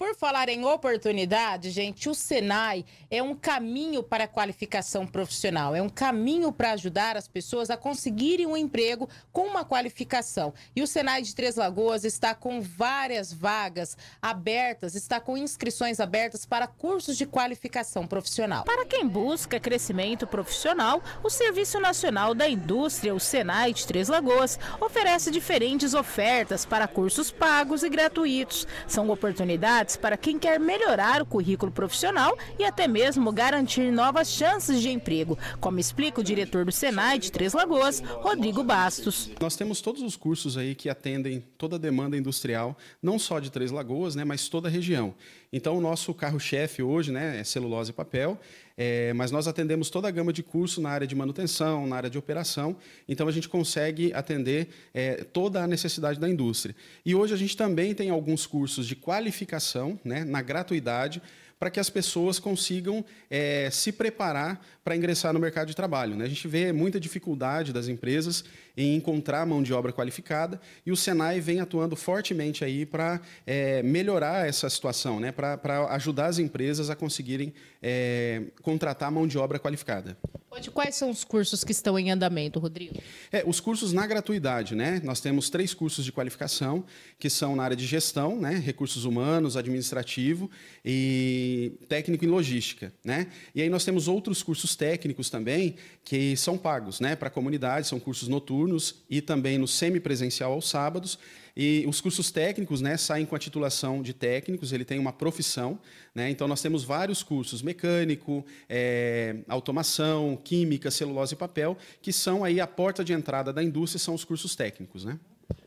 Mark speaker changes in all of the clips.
Speaker 1: Por falar em oportunidade, gente, o Senai é um caminho para a qualificação profissional, é um caminho para ajudar as pessoas a conseguirem um emprego com uma qualificação. E o Senai de Três Lagoas está com várias vagas abertas, está com inscrições abertas para cursos de qualificação profissional. Para quem busca crescimento profissional, o Serviço Nacional da Indústria, o Senai de Três Lagoas, oferece diferentes ofertas para cursos pagos e gratuitos. São oportunidades oportunidades para quem quer melhorar o currículo profissional e até mesmo garantir novas chances de emprego, como explica o diretor do Senai de Três Lagoas, Rodrigo Bastos. Nós temos
Speaker 2: todos os cursos aí que atendem toda a demanda industrial, não só de Três Lagoas, né, mas toda a região. Então, o nosso carro-chefe hoje né, é celulose e papel, é, mas nós atendemos toda a gama de curso na área de manutenção, na área de operação, então a gente consegue atender é, toda a necessidade da indústria. E hoje a gente também tem alguns cursos de qualificação né, na gratuidade para que as pessoas consigam é, se preparar para ingressar no mercado de trabalho. Né? A gente vê muita dificuldade das empresas em encontrar mão de obra qualificada e o Senai vem atuando fortemente aí para é, melhorar essa situação, né? para ajudar as empresas a conseguirem é, contratar mão de obra qualificada.
Speaker 1: Hoje, quais são os cursos que estão em andamento, Rodrigo?
Speaker 2: É, os cursos na gratuidade, né? Nós temos três cursos de qualificação, que são na área de gestão, né? Recursos humanos, administrativo e técnico em logística, né? E aí nós temos outros cursos técnicos também, que são pagos, né? Para a comunidade, são cursos noturnos e também no semipresencial aos sábados e os cursos técnicos né, saem com a titulação de técnicos, ele tem uma profissão. Né? Então, nós temos vários cursos: mecânico, é, automação, química, celulose e papel, que são aí a porta de entrada da indústria, são os cursos técnicos. Né?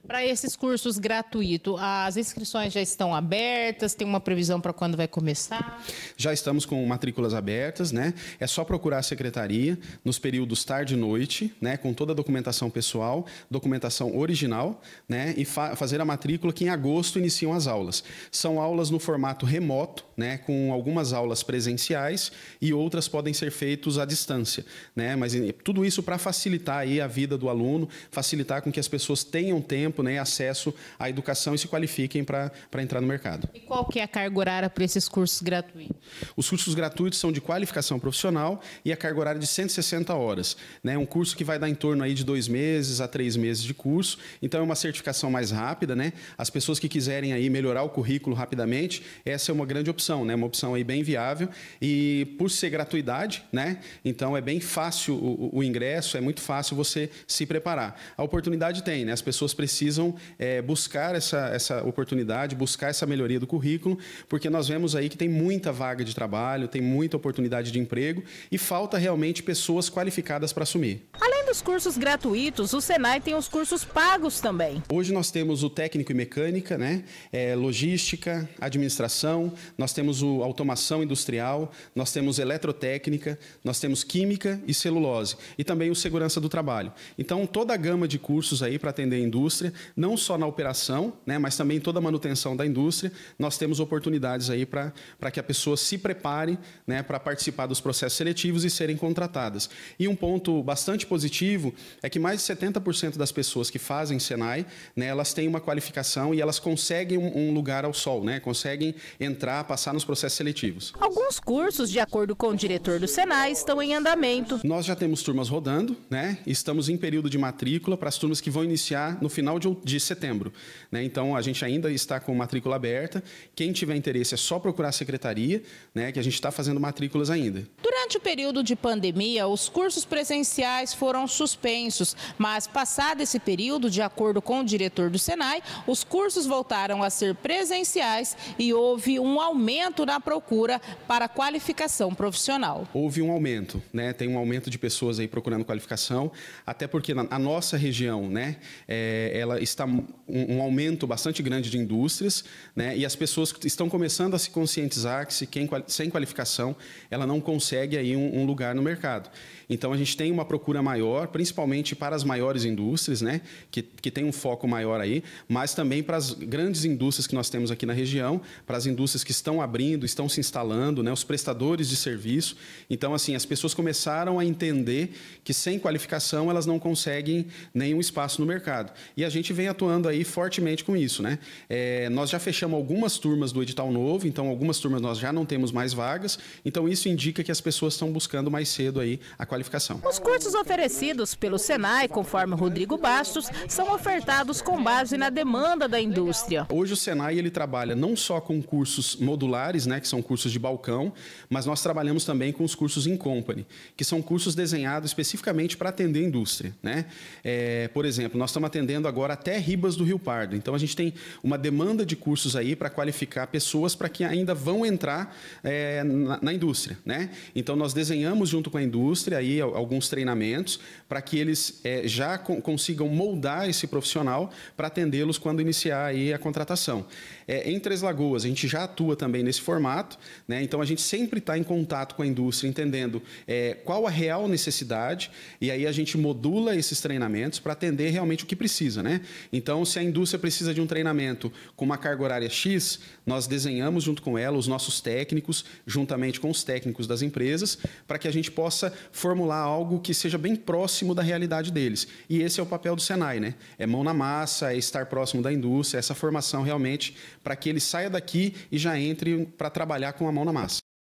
Speaker 1: Para esses cursos gratuitos, as inscrições já estão abertas? Tem uma previsão para quando vai começar?
Speaker 2: Já estamos com matrículas abertas, né? É só procurar a secretaria nos períodos tarde e noite, né? Com toda a documentação pessoal, documentação original, né? E fa fazer a matrícula que em agosto iniciam as aulas. São aulas no formato remoto, né? Com algumas aulas presenciais e outras podem ser feitas à distância, né? Mas tudo isso para facilitar aí a vida do aluno, facilitar com que as pessoas tenham tempo tempo né, acesso à educação e se qualifiquem para entrar no mercado. E
Speaker 1: qual que é a carga horária para esses cursos gratuitos?
Speaker 2: Os cursos gratuitos são de qualificação profissional e a carga horária é de 160 horas. Né? Um curso que vai dar em torno aí de dois meses a três meses de curso. Então é uma certificação mais rápida, né? As pessoas que quiserem aí melhorar o currículo rapidamente, essa é uma grande opção, né? Uma opção aí bem viável e por ser gratuidade, né? Então é bem fácil o, o ingresso, é muito fácil você se preparar. A oportunidade tem, né? As pessoas precisam precisam é, buscar essa, essa oportunidade, buscar essa melhoria do currículo, porque nós vemos aí que tem muita vaga de trabalho, tem muita oportunidade de emprego e falta realmente pessoas qualificadas para assumir.
Speaker 1: Olha os cursos gratuitos, o Senai tem os cursos pagos também.
Speaker 2: Hoje nós temos o técnico e mecânica, né? É, logística, administração, nós temos o automação industrial, nós temos eletrotécnica, nós temos química e celulose e também o segurança do trabalho. Então toda a gama de cursos aí para atender a indústria, não só na operação, né? Mas também toda a manutenção da indústria, nós temos oportunidades aí para que a pessoa se prepare, né? Para participar dos processos seletivos e serem contratadas. E um ponto bastante positivo positivo é que mais de 70% das pessoas que fazem Senai, né, elas têm uma qualificação e elas conseguem um, um lugar ao sol, né? Conseguem entrar, passar nos processos seletivos.
Speaker 1: Alguns cursos, de acordo com o diretor do Senai, estão em andamento.
Speaker 2: Nós já temos turmas rodando, né? Estamos em período de matrícula para as turmas que vão iniciar no final de, de setembro. Né? Então a gente ainda está com matrícula aberta. Quem tiver interesse é só procurar a secretaria, né? Que a gente está fazendo matrículas ainda.
Speaker 1: Durante o período de pandemia, os cursos presenciais foram suspensos. Mas, passado esse período, de acordo com o diretor do Senai, os cursos voltaram a ser presenciais e houve um aumento na procura para qualificação profissional.
Speaker 2: Houve um aumento, né? Tem um aumento de pessoas aí procurando qualificação, até porque a nossa região, né, é, ela está um, um, aumento bastante grande de indústrias, né? E as pessoas estão começando a se conscientizar que se quem, sem qualificação ela não consegue aí um, um lugar no mercado. Então a gente tem uma procura maior maior, principalmente para as maiores indústrias, né, que, que tem um foco maior aí, mas também para as grandes indústrias que nós temos aqui na região, para as indústrias que estão abrindo, estão se instalando, né, os prestadores de serviço. Então, assim, as pessoas começaram a entender que sem qualificação elas não conseguem nenhum espaço no mercado. E a gente vem atuando aí fortemente com isso, né? É, nós já fechamos algumas turmas do edital novo, então algumas turmas nós já não temos mais vagas, então isso indica que as pessoas estão buscando mais cedo aí a qualificação.
Speaker 1: Os cursos oferecidos pelo Senai, conforme Rodrigo Bastos, são ofertados com base na demanda da indústria.
Speaker 2: Hoje o Senai ele trabalha não só com cursos modulares, né, que são cursos de balcão, mas nós trabalhamos também com os cursos in company, que são cursos desenhados especificamente para atender a indústria, né? É, por exemplo, nós estamos atendendo agora até Ribas do Rio Pardo. Então a gente tem uma demanda de cursos aí para qualificar pessoas para que ainda vão entrar é, na, na indústria, né? Então nós desenhamos junto com a indústria aí alguns treinamentos para que eles é, já consigam moldar esse profissional para atendê-los quando iniciar aí a contratação. É, em Três Lagoas, a gente já atua também nesse formato, né? então a gente sempre está em contato com a indústria, entendendo é, qual a real necessidade, e aí a gente modula esses treinamentos para atender realmente o que precisa. Né? Então, se a indústria precisa de um treinamento com uma carga horária X, nós desenhamos junto com ela os nossos técnicos, juntamente com os técnicos das empresas, para que a gente possa formular algo que seja bem próximo próximo da realidade deles. E esse é o papel do Senai, né? É mão na massa, é estar próximo da indústria, essa formação realmente para que ele saia daqui e já entre para trabalhar com a mão na massa.